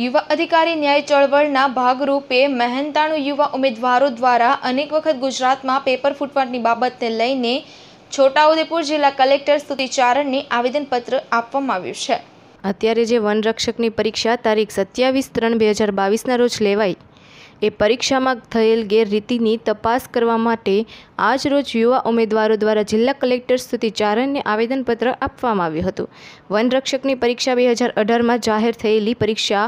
યુવા અધિકારી ન્યાય ચળવળના ભાગરૂપે મહેનતાણુ યુવા ઉમેદવારો દ્વારા અનેક વખત ગુજરાતમાં પેપર ફૂટવાટની બાબતને લઈને છોટાઉદેપુર જિલ્લા કલેક્ટર સ્તુતિ ચારણને આવેદનપત્ર આપવામાં આવ્યું છે અત્યારે જે વનરક્ષકની પરીક્ષા તારીખ સત્યાવીસ ત્રણ બે હજાર બાવીસના રોજ લેવાઈ એ પરીક્ષામાં થયેલ ગેરરીતિની તપાસ કરવા માટે આજરોજ યુવા ઉમેદવારો દ્વારા જિલ્લા કલેક્ટર સુધી ચારણને આવેદનપત્ર આપવામાં આવ્યું હતું વનરક્ષકની પરીક્ષા બે હજાર અઢારમાં જાહેર થયેલી પરીક્ષા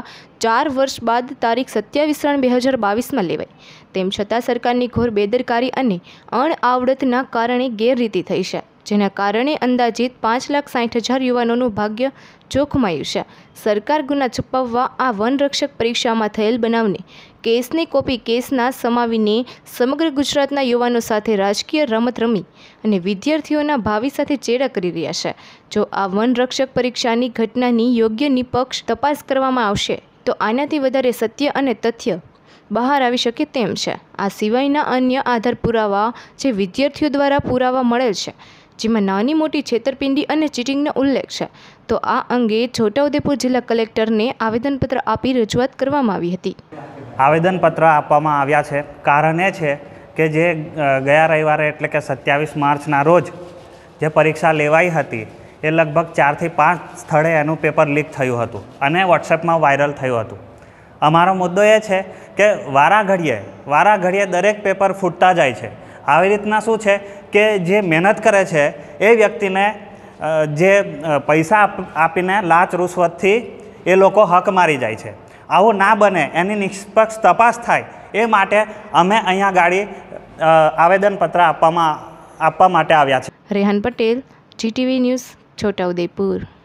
ચાર વર્ષ બાદ તારીખ સત્યાવીસ ત્રણ બે હજાર બાવીસમાં લેવાઈ તેમ છતાં સરકારની ઘોર બેદરકારી અને અણઆવડતના કારણે ગેરરીતિ થઈ છે જેના કારણે અંદાજિત પાંચ લાખ સાઠ હજાર યુવાનોનું ભાગ્ય જોખમાયું છે સરકાર ગુના છુપાવવા આ વનરક્ષક પરીક્ષામાં થયેલ બનાવને કેસની કોપી કેસના સમાવીને સમગ્ર ગુજરાતના યુવાનો સાથે રાજકીય રમત રમી અને વિદ્યાર્થીઓના ભાવિ સાથે ચેડા કરી રહ્યા છે જો આ વનરક્ષક પરીક્ષાની ઘટનાની યોગ્ય નિપક્ષ તપાસ કરવામાં આવશે તો આનાથી વધારે સત્ય અને તથ્ય બહાર આવી શકે તેમ છે આ સિવાયના અન્ય આધાર પુરાવા જે વિદ્યાર્થીઓ દ્વારા પુરાવા મળેલ છે જેમાં નાની મોટી છેતરપિંડી અને ચીટિંગનો ઉલ્લેખ છે તો આ અંગે છોટાઉદેપુર જિલ્લા કલેક્ટરને આવેદનપત્ર આપી રજૂઆત કરવામાં આવી હતી આવેદનપત્ર આપવામાં આવ્યા છે કારણ એ છે કે જે ગયા રવિવારે એટલે કે સત્યાવીસ માર્ચના રોજ જે પરીક્ષા લેવાઈ હતી એ લગભગ ચારથી પાંચ સ્થળે એનું પેપર લીક થયું હતું અને વોટ્સએપમાં વાયરલ થયું હતું અમારો મુદ્દો એ છે કે વારા ઘડીએ વારા ઘડીએ દરેક પેપર ફૂટતા જાય છે આવી રીતના શું છે કે જે મહેનત કરે છે એ વ્યક્તિને જે પૈસા આપીને લાચ રૂશ્વતથી એ લોકો હક મારી જાય છે આવું ના બને એની નિષ્પક્ષ તપાસ થાય એ માટે અમે અહીંયા ગાડી આવેદનપત્ર આપવામાં આપવા માટે આવ્યા છે રેહાન પટેલ જીટીવી ન્યૂઝ છોટાઉદેપુર